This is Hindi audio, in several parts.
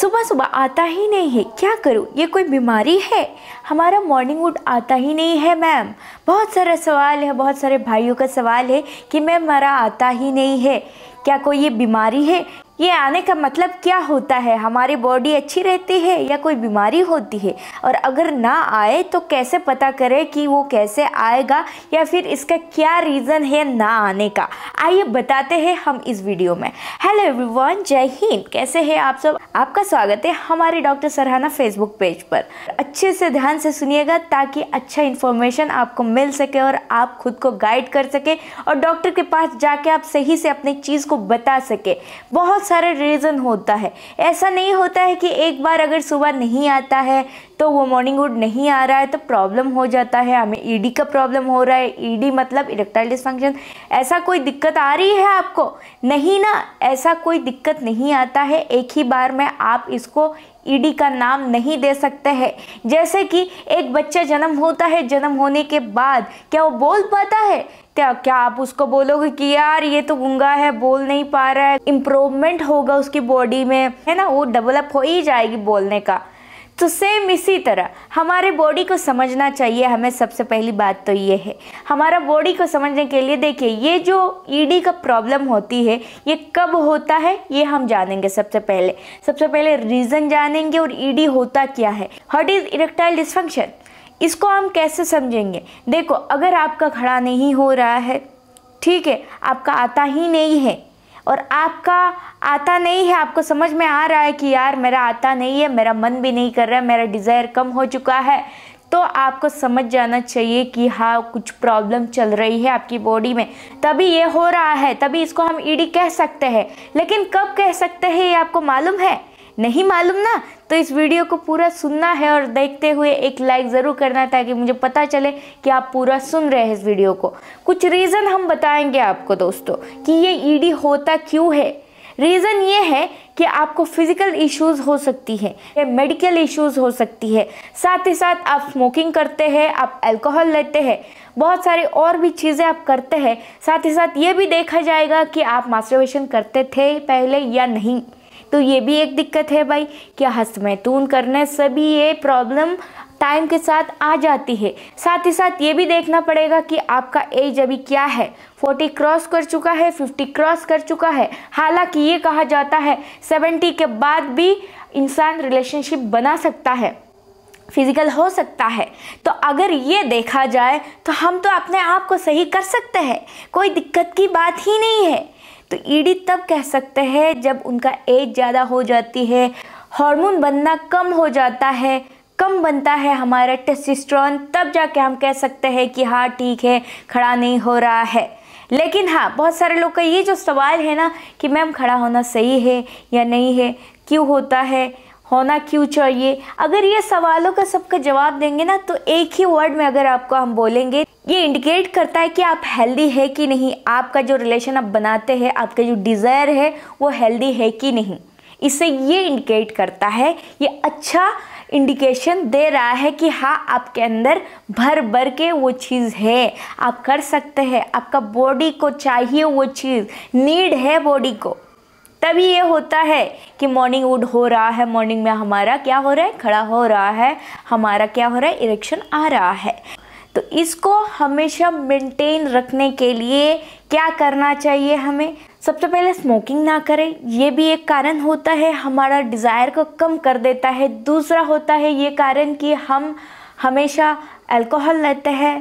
सुबह सुबह आता ही नहीं है क्या करूँ ये कोई बीमारी है हमारा मॉर्निंग वुड आता ही नहीं है मैम बहुत सारा सवाल है बहुत सारे भाइयों का सवाल है कि मैम हमारा आता ही नहीं है क्या कोई ये बीमारी है ये आने का मतलब क्या होता है हमारी बॉडी अच्छी रहती है या कोई बीमारी होती है और अगर ना आए तो कैसे पता करें कि वो कैसे आएगा या फिर इसका क्या रीज़न है ना आने का आइए बताते हैं हम इस वीडियो में हेलो एवरीवन जय हिंद कैसे हैं आप सब आपका स्वागत है हमारे डॉक्टर सरहाना फेसबुक पेज पर अच्छे से ध्यान से सुनिएगा ताकि अच्छा इन्फॉर्मेशन आपको मिल सके और आप खुद को गाइड कर सके और डॉक्टर के पास जाके आप सही से अपनी चीज़ को बता सके बहुत सारे रीज़न होता है ऐसा नहीं होता है कि एक बार अगर सुबह नहीं आता है तो वो मॉर्निंग वुड नहीं आ रहा है तो प्रॉब्लम हो जाता है हमें ईडी e का प्रॉब्लम हो रहा है ईडी e मतलब इरेक्टाइल डिसफंक्शन ऐसा कोई दिक्कत आ रही है आपको नहीं ना ऐसा कोई दिक्कत नहीं आता है एक ही बार में आप इसको ईडी का नाम नहीं दे सकते हैं जैसे कि एक बच्चा जन्म होता है जन्म होने के बाद क्या वो बोल पाता है क्या क्या आप उसको बोलोगे कि यार ये तो गुंगा है बोल नहीं पा रहा है इम्प्रूवमेंट होगा उसकी बॉडी में है ना वो डेवलप हो ही जाएगी बोलने का तो सेम इसी तरह हमारे बॉडी को समझना चाहिए हमें सबसे पहली बात तो ये है हमारा बॉडी को समझने के लिए देखिए ये जो ईडी e का प्रॉब्लम होती है ये कब होता है ये हम जानेंगे सबसे पहले सबसे पहले रीज़न जानेंगे और ईडी e होता क्या है हट इज़ इरेक्टाइल डिस्फंक्शन इसको हम कैसे समझेंगे देखो अगर आपका खड़ा नहीं हो रहा है ठीक है आपका आता ही नहीं है और आपका आता नहीं है आपको समझ में आ रहा है कि यार मेरा आता नहीं है मेरा मन भी नहीं कर रहा है मेरा डिज़ायर कम हो चुका है तो आपको समझ जाना चाहिए कि हाँ कुछ प्रॉब्लम चल रही है आपकी बॉडी में तभी ये हो रहा है तभी इसको हम ईडी कह सकते हैं लेकिन कब कह सकते हैं ये आपको मालूम है नहीं मालूम ना तो इस वीडियो को पूरा सुनना है और देखते हुए एक लाइक ज़रूर करना ताकि मुझे पता चले कि आप पूरा सुन रहे हैं इस वीडियो को कुछ रीज़न हम बताएंगे आपको दोस्तों कि ये ईडी e होता क्यों है रीज़न ये है कि आपको फिज़िकल इश्यूज हो सकती है मेडिकल इश्यूज हो सकती है साथ ही साथ आप स्मोकिंग करते हैं आप अल्कोहल लेते हैं बहुत सारे और भी चीज़ें आप करते हैं साथ ही साथ ये भी देखा जाएगा कि आप मास्टरबेशन करते थे पहले या नहीं तो ये भी एक दिक्कत है भाई कि मैतून करने से भी ये प्रॉब्लम टाइम के साथ आ जाती है साथ ही साथ ये भी देखना पड़ेगा कि आपका एज अभी क्या है 40 क्रॉस कर चुका है 50 क्रॉस कर चुका है हालांकि ये कहा जाता है 70 के बाद भी इंसान रिलेशनशिप बना सकता है फिजिकल हो सकता है तो अगर ये देखा जाए तो हम तो अपने आप को सही कर सकते हैं कोई दिक्कत की बात ही नहीं है तो ईडी e तब कह सकते हैं जब उनका एज ज़्यादा हो जाती है हार्मोन बनना कम हो जाता है कम बनता है हमारा टेस्टिस्ट्रॉन तब जाके हम कह सकते हैं कि हाँ ठीक है खड़ा नहीं हो रहा है लेकिन हाँ बहुत सारे लोग का ये जो सवाल है ना कि मैम खड़ा होना सही है या नहीं है क्यों होता है होना क्यों चाहिए अगर ये सवालों का सबका जवाब देंगे ना तो एक ही वर्ड में अगर आपको हम बोलेंगे ये इंडिकेट करता है कि आप हेल्दी है कि नहीं आपका जो रिलेशन आप बनाते हैं आपका जो डिज़ायर है वो हेल्दी है कि नहीं इससे ये इंडिकेट करता है ये अच्छा इंडिकेशन दे रहा है कि हाँ आपके अंदर भर भर के वो चीज़ है आप कर सकते हैं आपका बॉडी को चाहिए वो चीज़ नीड है बॉडी को तभी ये होता है कि मॉर्निंग वुड हो रहा है मॉर्निंग में हमारा क्या हो रहा है खड़ा हो रहा है हमारा क्या हो रहा है इरेक्शन आ रहा है तो इसको हमेशा मेंटेन रखने के लिए क्या करना चाहिए हमें सबसे पहले स्मोकिंग ना करें ये भी एक कारण होता है हमारा डिज़ायर को कम कर देता है दूसरा होता है ये कारण कि हम हमेशा अल्कोहल लेते हैं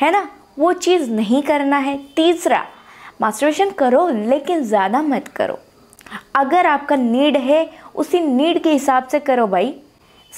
है ना वो चीज़ नहीं करना है तीसरा मास्टरवेशन करो लेकिन ज़्यादा मत करो अगर आपका नीड है उसी नीड के हिसाब से करो भाई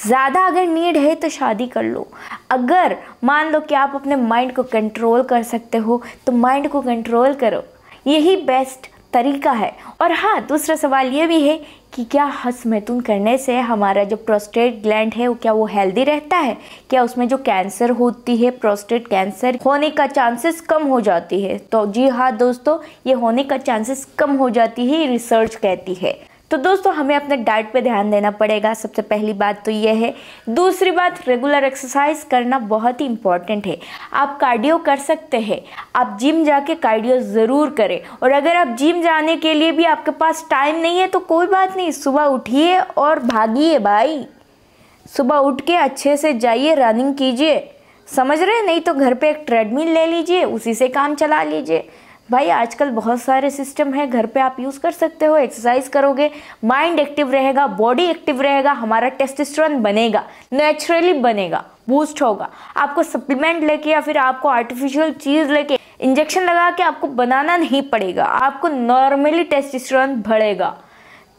ज़्यादा अगर नीड है तो शादी कर लो अगर मान लो कि आप अपने माइंड को कंट्रोल कर सकते हो तो माइंड को कंट्रोल करो यही बेस्ट तरीका है और हाँ दूसरा सवाल ये भी है कि क्या हंस मैथुन करने से हमारा जो प्रोस्टेट ग्लैंड है वो क्या वो हेल्दी रहता है क्या उसमें जो कैंसर होती है प्रोस्टेट कैंसर होने का चांसेस कम हो जाती है तो जी हाँ दोस्तों ये होने का चांसेस कम हो जाती है रिसर्च कहती है तो दोस्तों हमें अपने डाइट पे ध्यान देना पड़ेगा सबसे पहली बात तो ये है दूसरी बात रेगुलर एक्सरसाइज करना बहुत ही इंपॉर्टेंट है आप कार्डियो कर सकते हैं आप जिम जाके कार्डियो ज़रूर करें और अगर आप जिम जाने के लिए भी आपके पास टाइम नहीं है तो कोई बात नहीं सुबह उठिए और भागिए भाई सुबह उठ के अच्छे से जाइए रनिंग कीजिए समझ रहे नहीं तो घर पे एक ट्रेडमिल ले लीजिए उसी से काम चला लीजिए भाई आजकल बहुत सारे सिस्टम है घर पे आप यूज़ कर सकते हो एक्सरसाइज करोगे माइंड एक्टिव रहेगा बॉडी एक्टिव रहेगा हमारा टेस्टिस्ट्रॉन बनेगा नेचुरली बनेगा बूस्ट होगा आपको सप्लीमेंट लेके या फिर आपको आर्टिफिशियल चीज़ लेके इंजेक्शन लगा के आपको बनाना नहीं पड़ेगा आपको नॉर्मली टेस्टिस्ट्रॉन बढ़ेगा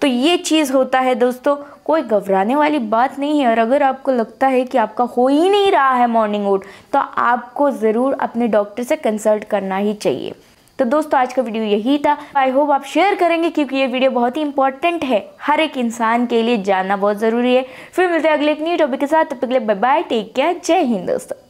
तो ये चीज़ होता है दोस्तों कोई घबराने वाली बात नहीं है और अगर आपको लगता है कि आपका हो ही नहीं रहा है मॉर्निंग वॉक तो आपको ज़रूर अपने डॉक्टर से कंसल्ट करना ही चाहिए तो दोस्तों आज का वीडियो यही था आई होप आप शेयर करेंगे क्योंकि ये वीडियो बहुत ही इंपॉर्टेंट है हर एक इंसान के लिए जानना बहुत ज़रूरी है फिर मिलते हैं अगले एक न्यू टॉपिक के साथ तब तक बाय बाय टेक केयर जय हिंद दोस्तों